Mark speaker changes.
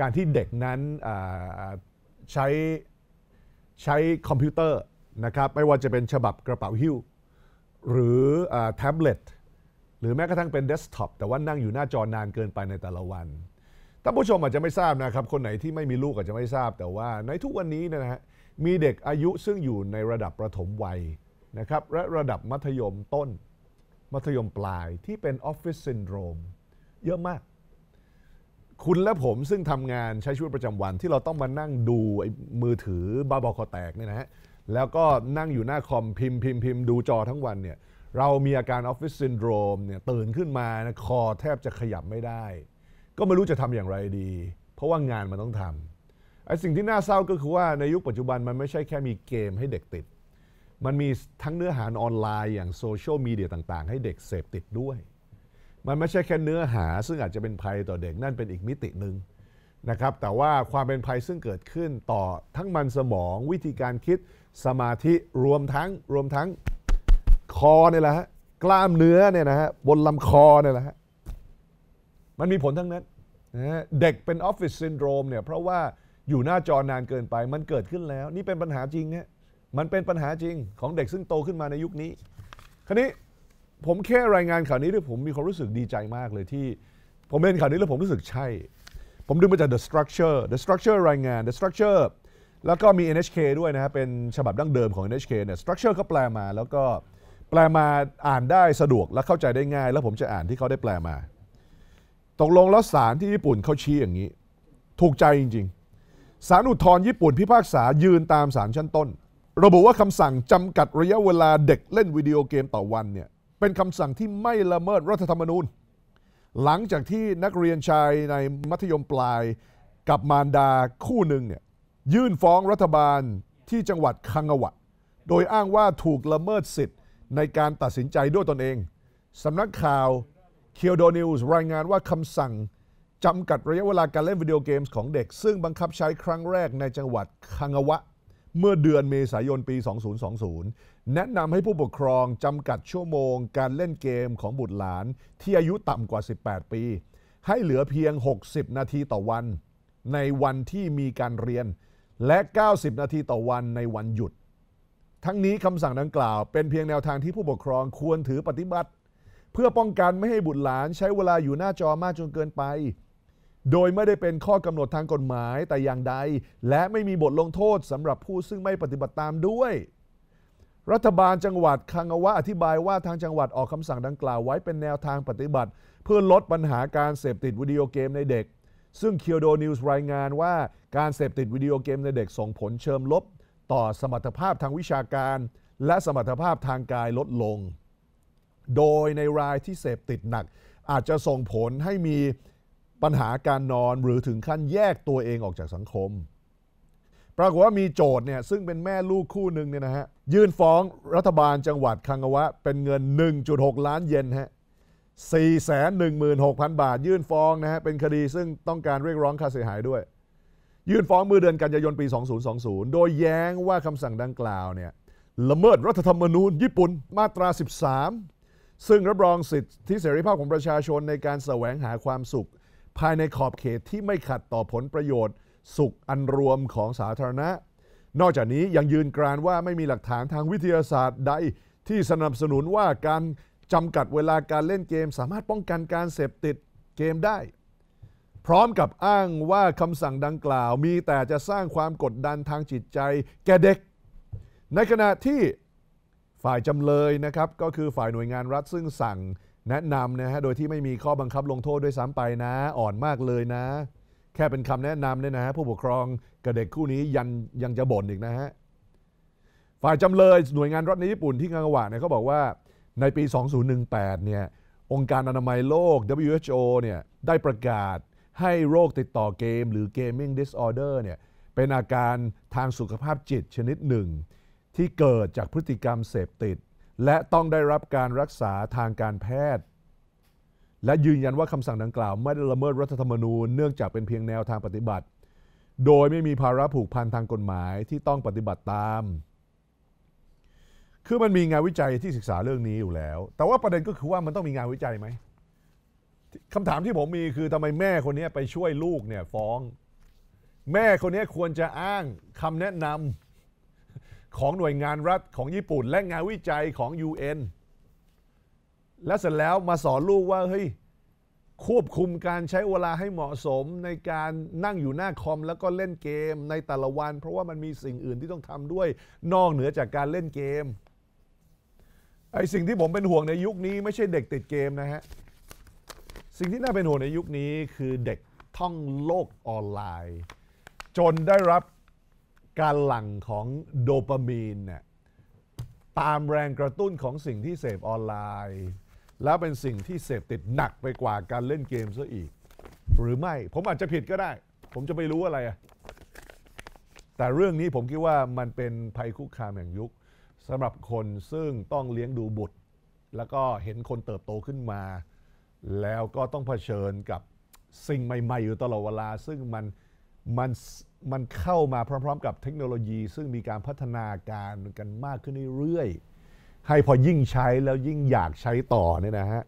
Speaker 1: การที่เด็กนั้นใช้ใช้คอมพิวเตอร์นะครับไม่ว่าจะเป็นฉบับกระเป๋าหิ้วหรือแท็บเล็ตหรือแม้กระทั่งเป็นเดสก์ท็อปแต่ว่านั่งอยู่หน้าจอนานเกินไปในแต่ละวันท่านผู้ชมอาจจะไม่ทราบนะครับคนไหนที่ไม่มีลูกอาจจะไม่ทราบแต่ว่าในทุกวันนี้นะฮะมีเด็กอายุซึ่งอยู่ในระดับประถมวัยนะครับและระดับมัธยมต้น มัธยมปลายที่เป็นออฟฟิศซินโดรมเยอะมากคุณและผมซึ่งทำงานใช้ชีวิตประจำวันที่เราต้องมานั่งดูไอ้มือถือบาบอคอแตกเนี่ยนะฮะแล้วก็นั่งอยู่หน้าคอมพิมพ์พิมพ์พิมพ์ดูจอทั้งวันเนี่ยเรามีอาการออฟฟิศซินโดรมเนี่ยตื่นขึ้นมานะคอแทบจะขยับไม่ได้ ก็ไม่รู้จะทำอย่างไรดี เพราะว่างานมันต้องทำไอ้สิ่งที่น่าเศร้าก็คือว่าในยุคปัจจุบันมันไม่ใช่แค่มีเกมให้เด็กติด มันมีทั้งเนื้อหาออนไลน์ อย่างโซเชียลมีเดียต่างๆให้เด็กเสพติดด้วยมันไม่ใช่แค่เนื้อหา ซึ่งอาจจะเป็นภัยต่อเด็กนั่นเป็นอีกมิติหนึ่งนะครับ แต่ว่าความเป็นภัยซึ่งเกิดขึ้นต่อทั้งมันสมองวิธีการคิดสมาธิรวมทั้งรวมทั้งคอเนี่ยแหละฮะ กล้ามเนื้อเนี่ยนะฮะบนลำคอเนี่ยแหละฮะมันมีผลทั้งนั้นนะเด็กเป็นออฟฟิศซินโดรมเนี่ยเพราะว่าอยู่หน้าจอนานเกินไปมันเกิดขึ้นแล้ว นี่เป็นปัญหาจริงเนี่ยมันเป็นปัญหาจริง ของเด็กซึ่งโตขึ้นมาในยุคนี้ ครนี้ผมแค่รายงานข่าวนี้ด้วยผมมีความรู้สึกดีใจมากเลยที่ ผมเห็นข่าวนี้แล้วผมรู้สึกใช่ ผมดึงมาจาก The Structure The Structure รายงาน The Structure แล้วก็มี NHK ด้วยนะฮะเป็นฉบับดั้งเดิมของ NHK เนี่ย Structure เขาแปลมา แล้วก็แปลมาอ่านได้สะดวกและเข้าใจได้ง่าย แล้วผมจะอ่านที่เขาได้แปลมา ตกลงแล้วสารที่ญี่ปุ่นเขาชี้อย่างนี้ ถูกใจจริงๆสารอุทธรณ์ญี่ปุ่นพิพากษายืนตามสารชั้นต้น ระบุว่าคำสั่งจำกัดระยะเวลาเด็กเล่นวิดีโอเกมต่อวันเนี่ยเป็นคำสั่งที่ไม่ละเมิดรัฐธรรมนูญ หลังจากที่นักเรียนชายในมัธยมปลายกับมารดาคู่หนึ่งเนี่ยยื่นฟ้องรัฐบาลที่จังหวัดคังวะ โดยอ้างว่าถูกละเมิดสิทธิ์ในการตัดสินใจด้วยตนเอง สำนักข่าวเคียวโดนิวส์รายงานว่าคำสั่งจำกัดระยะเวลาการเล่นวิดีโอเกมส์ของเด็ก ซึ่งบังคับใช้ครั้งแรกในจังหวัดคังวะเมื่อเดือนเมษายนปี 2020 แนะนำให้ผู้ปกครองจำกัดชั่วโมง การเล่นเกมของบุตรหลาน ที่อายุต่ำกว่า 18 ปี ให้เหลือเพียง 60 นาทีต่อวัน ในวันที่มีการเรียนและ 90 นาทีต่อวันในวันหยุด ทั้งนี้คำสั่งดังกล่าวเป็นเพียงแนวทางที่ผู้ปกครองควรถือปฏิบัติ เพื่อป้องกันไม่ให้บุตรหลานใช้เวลาอยู่หน้าจอมากจนเกินไปโดยไม่ได้เป็นข้อกำหนดทางกฎหมายแต่อย่างใด และไม่มีบทลงโทษสำหรับผู้ซึ่งไม่ปฏิบัติตามด้วย รัฐบาลจังหวัดคังอวะอธิบายว่าทางจังหวัดออกคำสั่งดังกล่าวไว้เป็นแนวทางปฏิบัติ เพื่อลดปัญหาการเสพติดวิดีโอเกมในเด็ก ซึ่งเคียวโดนิวส์รายงานว่าการเสพติดวิดีโอเกมในเด็กส่งผลเชิงลบต่อสมรรถภาพทางวิชาการ และสมรรถภาพทางกายลดลง โดยในรายที่เสพติดหนัก อาจจะส่งผลให้มีปัญหาการนอนหรือถึงขั้นแยกตัวเองออกจากสังคม ปรากฏว่ามีโจทย์เนี่ยซึ่งเป็นแม่ลูกคู่หนึ่งเนี่ยนะฮะยื่นฟ้องรัฐบาลจังหวัด คังวะ เป็นเงิน 1.6 ล้านเยนฮะ416,000 บาท ยื่นฟ้องนะฮะเป็นคดีซึ่งต้องการเรียกร้องค่าเสียหายด้วย ยื่นฟ้องเมื่อเดือนกันยายนปี 2020 โดยแย้งว่าคำสั่งดังกล่าวเนี่ยละเมิดรัฐธรรมนูญญี่ปุ่นมาตรา 13 ซึ่งรับรองสิทธิเสรีภาพของประชาชนในการแสวงหาความสุขภายในขอบเขตที่ไม่ขัดต่อผลประโยชน์ สุขอันรวมของสาธารณะ นอกจากนี้ยังยืนกรานว่าไม่มีหลักฐานทางวิทยาศาสตร์ใด ที่สนับสนุนว่าการจำกัดเวลาการเล่นเกมสามารถป้องกันการเสพติดเกมได้ พร้อมกับอ้างว่าคำสั่งดังกล่าวมีแต่จะสร้างความกดดันทางจิตใจแก่เด็ก ในขณะที่ฝ่ายจำเลยนะครับก็คือฝ่ายหน่วยงานรัฐซึ่งสั่งแนะนำนะฮะโดยที่ไม่มีข้อบังคับลงโทษด้วยซ้ำไปนะ อ่อนมากเลยนะ แค่เป็นคำแนะนำเนี่ยนะฮะผู้ปกครองกับเด็กคู่นี้ยันยังจะบ่นอีกนะฮะ ฝ่ายจำเลยหน่วยงานรัฐในญี่ปุ่นที่งางวะเนี่ยเขาบอกว่าในปี 2018 เนี่ยองค์การอนามัยโลก WHO เนี่ยได้ประกาศให้โรคติดต่อเกม หรือ gaming disorder เนี่ยเป็นอาการทางสุขภาพจิตชนิดหนึ่ง ที่เกิดจากพฤติกรรมเสพติดและต้องได้รับการรักษาทางการแพทย์ และยืนยันว่าคำสั่งดังกล่าว ไม่ได้ละเมิดรัฐธรรมนูญเนื่องจากเป็นเพียงแนวทางปฏิบัติ โดยไม่มีภาระผูกพันทางกฎหมายที่ต้องปฏิบัติตาม คือมันมีงานวิจัยที่ศึกษาเรื่องนี้อยู่แล้ว แต่ว่าประเด็นก็คือว่ามันต้องมีงานวิจัยไหมคำถามที่ผมมีคือทำไมแม่คนนี้ไปช่วยลูกเนี่ยฟ้อง แม่คนนี้ควรจะอ้างคำแนะนำของหน่วยงานรัฐของญี่ปุ่นและงานวิจัยของ UN และเสร็จแล้วมาสอนลูกว่าเฮ้ยควบคุมการใช้เวลาให้เหมาะสมในการนั่งอยู่หน้าคอมแล้วก็เล่นเกมในแต่ละวัน เพราะว่ามันมีสิ่งอื่นที่ต้องทำด้วยนอกเหนือจากการเล่นเกมไอสิ่งที่ผมเป็นห่วงในยุคนี้ไม่ใช่เด็กติดเกมนะฮะสิ่งที่น่าเป็นห่วงในยุคนี้คือเด็กท่องโลกออนไลน์ จนได้รับการหลั่งของโดปามีนเนี่ยตามแรงกระตุ้นของสิ่งที่เสพออนไลน์ แล้วเป็นสิ่งที่เสพติดหนักไปกว่าการเล่นเกมซะอีก หรือไม่ผมอาจจะผิดก็ได้ ผมจะไปรู้อะไรอะแต่เรื่องนี้ผมคิดว่ามันเป็นภัยคุกคามแห่งยุคสำหรับคนซึ่งต้องเลี้ยงดูบุตร แล้วก็เห็นคนเติบโตขึ้นมา แล้วก็ต้องเผชิญกับสิ่งใหม่ ๆ อยู่ตลอดเวลา ซึ่งมันมันมันเข้ามาพร้อมๆ กับเทคโนโลยีซึ่งมีการพัฒนาการกันมากขึ้นเรื่อยๆให้พอยิ่งใช้แล้วยิ่งอยากใช้ต่อเนี่ยนะฮะ